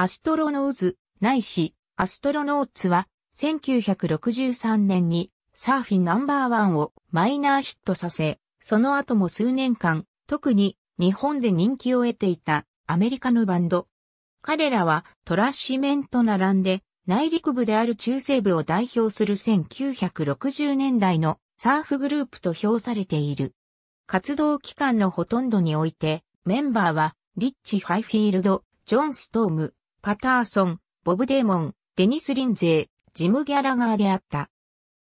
アストロノーズ、ないし、アストロノーツは、1963年に、サーフィンナンバーワンをマイナーヒットさせ、その後も数年間、特に日本で人気を得ていたアメリカのバンド。彼らはトラッシュメンと並んで内陸部である中西部を代表する1960年代のサーフグループと評されている。活動期間のほとんどにおいてメンバーはリッチ・ハイフィールド、ジョン・ストーム、パターソン、ボブ・デーモン、デニス・リンゼー、ジム・ギャラガーであった。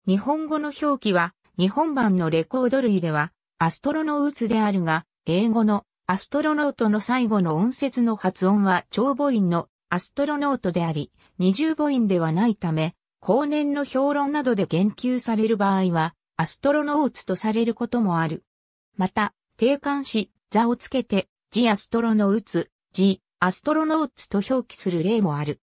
日本語の表記は、日本版のレコード類では、アストロノーツであるが、英語のアストロノートの最後の音節の発音は長母音のアストロノートであり、二重母音ではないため、後年の評論などで言及される場合は、アストロノーツとされることもある。また、定冠詞、座をつけて、ジアストロノーツ、ジ、アストロノーツと表記する例もある。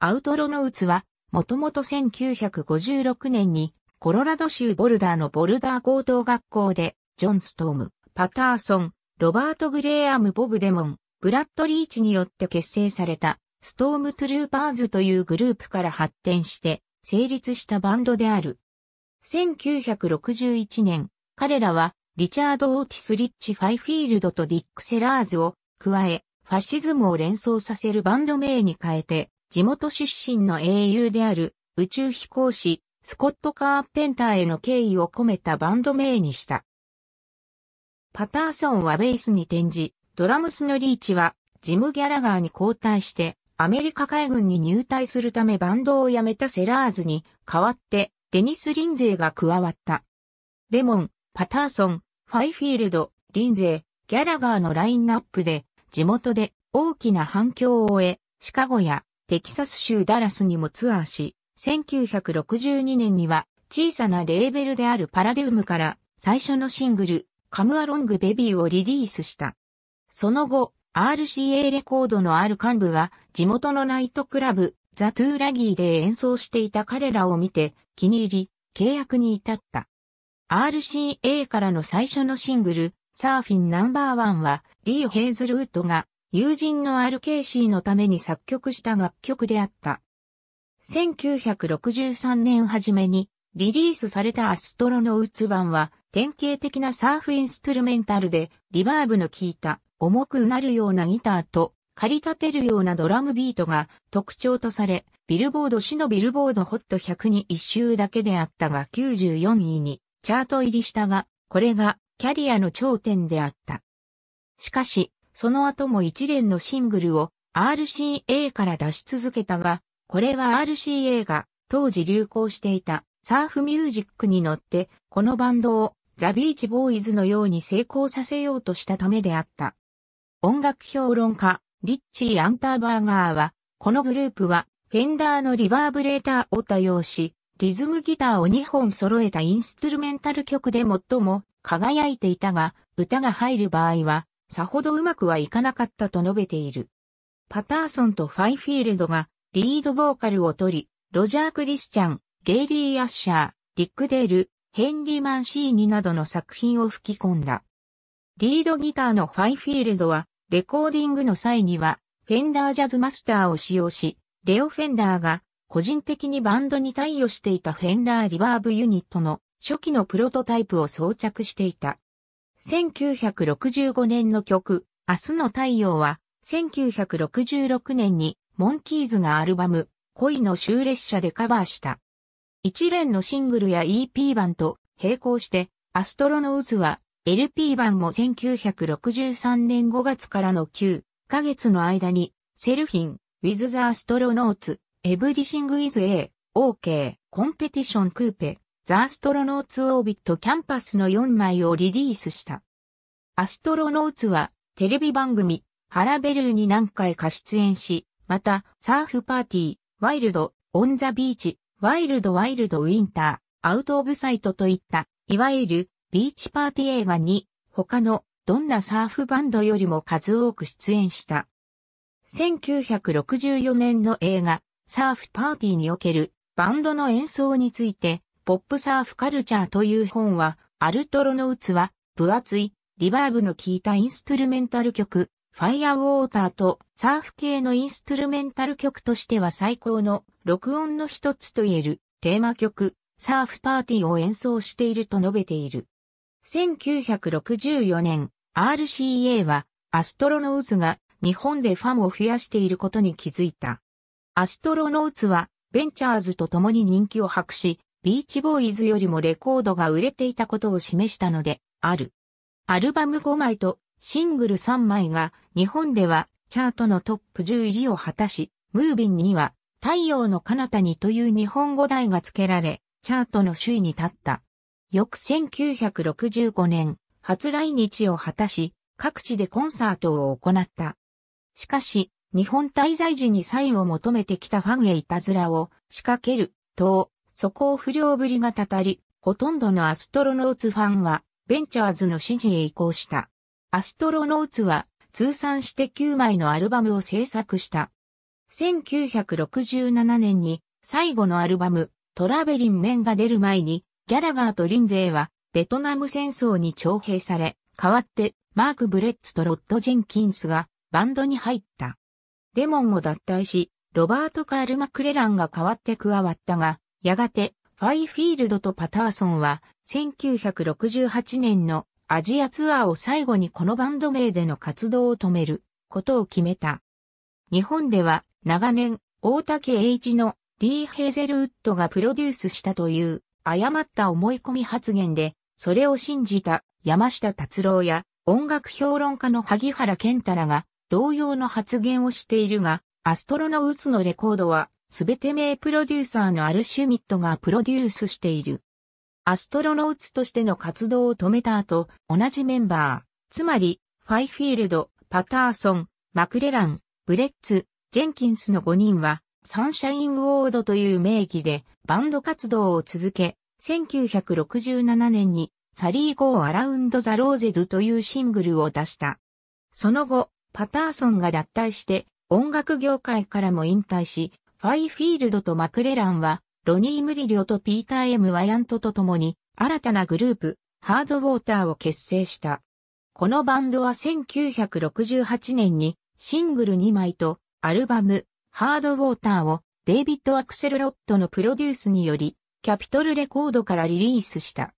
アウトロノーツは、もともと1956年に、コロラド州ボルダーのボルダー高等学校で、ジョン・ストーム、パターソン、ロバート・グレーアム・ボブ・デモン、ブラッドリーチによって結成された、ストーム・トゥルーパーズというグループから発展して、成立したバンドである。1961年、彼らは、リチャード・オーティス・リッチ・ファイフィールドとディック・セラーズを加え、ファシズムを連想させるバンド名に変えて、地元出身の英雄である宇宙飛行士、スコット・カーペンターへの敬意を込めたバンド名にした。パターソンはベースに転じ、ドラムスのリーチはジム・ギャラガーに交代して、アメリカ海軍に入隊するためバンドを辞めたセラーズに代わってデニス・リンゼーが加わった。デモン、パターソン、ファイフィールド、リンゼー、ギャラガーのラインナップで地元で大きな反響を得、シカゴやテキサス州ダラスにもツアーし、1962年には小さなレーベルであるパラデウムから最初のシングル、カムアロングベビーをリリースした。その後、RCA レコードのある幹部が地元のナイトクラブ、ザ・トゥーラギーで演奏していた彼らを見て気に入り、契約に至った。RCA からの最初のシングル、サーフィンナンバーワンは、リー・ヘイズルウッドが、友人の RKC のために作曲した楽曲であった。1963年初めに、リリースされたアストロの打つ版は、典型的なサーフインストゥルメンタルで、リバーブの効いた、重くうなるようなギターと、借り立てるようなドラムビートが特徴とされ、ビルボード市のビルボードホット100に一周だけであったが94位にチャート入りしたが、これがキャリアの頂点であった。しかし、その後も一連のシングルを RCA から出し続けたが、これは RCA が当時流行していたサーフミュージックに乗ってこのバンドをザ・ビーチ・ボーイズのように成功させようとしたためであった。音楽評論家リッチー・アンターバーガーはこのグループはフェンダーのリバーブレーターを多用しリズムギターを2本揃えたインストゥルメンタル曲で最も輝いていたが、歌が入る場合は、さほどうまくはいかなかったと述べている。パターソンとファイフィールドがリードボーカルを取り、ロジャー・クリスチャン、ゲイリー・アッシャー、ディック・デール、ヘンリー・マンシーニなどの作品を吹き込んだ。リードギターのファイフィールドは、レコーディングの際には、フェンダージャズマスターを使用し、レオ・フェンダーが個人的にバンドに対応していたフェンダーリバーブユニットの初期のプロトタイプを装着していた。1965年の曲、明日の太陽は、1966年にモンキーズがアルバム、恋の終列車でカバーした。一連のシングルや EP 版と並行して、アストロノウズは LP 版も1963年5月からの9ヶ月の間に、セルフィン、ウィズ・ザ・アストロノーツ、エブリシング・イズ・エー、ケー、コンペティション・クーペ、ザ・アストロノーツ・オービット・キャンパスの4枚をリリースした。アストロノーツは、テレビ番組、ハラベルーに何回か出演し、また、サーフパーティー、ワイルド、オンザビーチ、ワイルドワイルドウィンター、アウトオブサイトといった、いわゆるビーチパーティー映画に、他のどんなサーフバンドよりも数多く出演した。1964年の映画、サーフパーティーにおけるバンドの演奏について、ポップサーフカルチャーという本は、アルトロの器、分厚い、リバーブの効いたインストゥルメンタル曲、ファイアウォーターとサーフ系のインストゥルメンタル曲としては最高の録音の一つと言えるテーマ曲、サーフパーティーを演奏していると述べている。1964年、RCA はアストロノーズが日本でファンを増やしていることに気づいた。アストロノーツはベンチャーズと共に人気を博し、ビーチボーイズよりもレコードが売れていたことを示したので、ある。アルバム5枚とシングル3枚が日本ではチャートのトップ10入りを果たし、ムービンには太陽の彼方にという日本語題が付けられ、チャートの首位に立った。翌1965年、初来日を果たし、各地でコンサートを行った。しかし、日本滞在時にサインを求めてきたファンへいたずらを仕掛ける、と、素行不良ぶりがたたり、ほとんどのアストロノーツファンは、ベンチャーズの支持へ移行した。アストロノーツは、通算して9枚のアルバムを制作した。1967年に、最後のアルバム、トラベリン・メンが出る前に、ギャラガーとリンゼーは、ベトナム戦争に徴兵され、代わって、マーク・ブレッツとロッド・ジェンキンスが、バンドに入った。デモンを脱退し、ロバート・カール・マクレランが代わって加わったが、やがて、ファイフィールドとパターソンは、1968年のアジアツアーを最後にこのバンド名での活動を止めることを決めた。日本では、長年、大竹栄一のリー・ヘーゼルウッドがプロデュースしたという誤った思い込み発言で、それを信じた山下達郎や音楽評論家の萩原健太らが同様の発言をしているが、アストロノウツのレコードはすべて名プロデューサーのアル・シュミットがプロデュースしている。アストロノーツとしての活動を止めた後、同じメンバー、つまり、ファイフィールド、パターソン、マクレラン、ブレッツ、ジェンキンスの5人は、サンシャインウォードという名義でバンド活動を続け、1967年にサリーゴーアラウンドザローゼズというシングルを出した。その後、パターソンが脱退して音楽業界からも引退し、ファイフィールドとマクレランは、ロニー・ムリリオとピーター・エム・ワヤントと共に、新たなグループ、ハードウォーターを結成した。このバンドは1968年に、シングル2枚と、アルバム、ハードウォーターを、デイビッド・アクセルロットのプロデュースにより、キャピトルレコードからリリースした。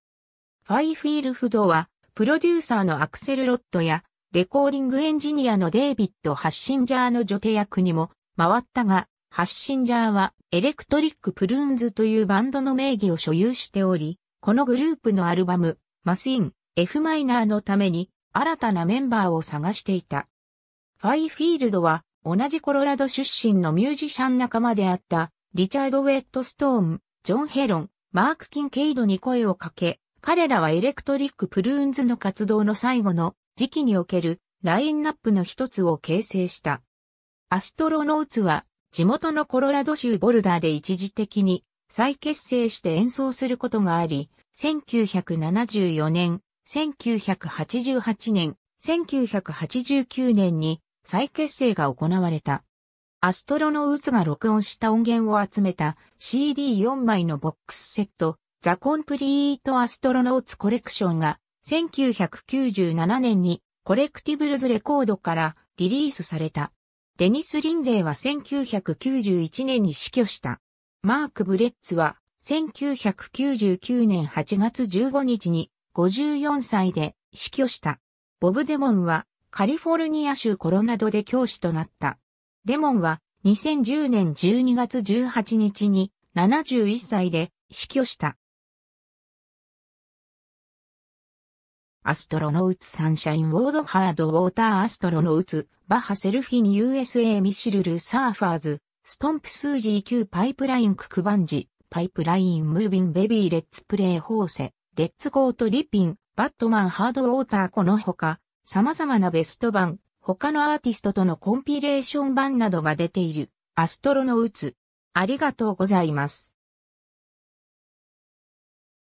ファイフィールフドは、プロデューサーのアクセルロットや、レコーディングエンジニアのデイビッド・ハッシンジャーの助手役にも、回ったが、ハッシンジャーはエレクトリックプルーンズというバンドの名義を所有しており、このグループのアルバム、マスイン、F マイナーのために新たなメンバーを探していた。ファイフィールドは同じコロラド出身のミュージシャン仲間であったリチャード・ウェットストーン、ジョン・ヘロン、マーク・キン・ケイドに声をかけ、彼らはエレクトリック・プルーンズの活動の最後の時期におけるラインナップの一つを形成した。アストロノーツは地元のコロラド州ボルダーで一時的に再結成して演奏することがあり、1974年、1988年、1989年に再結成が行われた。アストロノウツが録音した音源を集めた CD4 枚のボックスセット、ザ・コンプリート・アストロノーツ・コレクションが1997年にコレクティブルズレコードからリリースされた。デニス・リンゼーは1991年に死去した。マーク・ブレッツは1999年8月15日に54歳で死去した。ボブ・デモンはカリフォルニア州コロナドで教師となった。デモンは2010年12月18日に71歳で死去した。アストロノウツサンシャインウォードハードウォーターアストロノウツバハセルフィン USA ミシルルサーファーズストンプスージー級パイプラインククバンジパイプラインムービンベビーレッツプレイホーセレッツゴートリピンバットマンハードウォーターこの他様々なベスト版他のアーティストとのコンピレーション版などが出ているアストロノウツありがとうございます。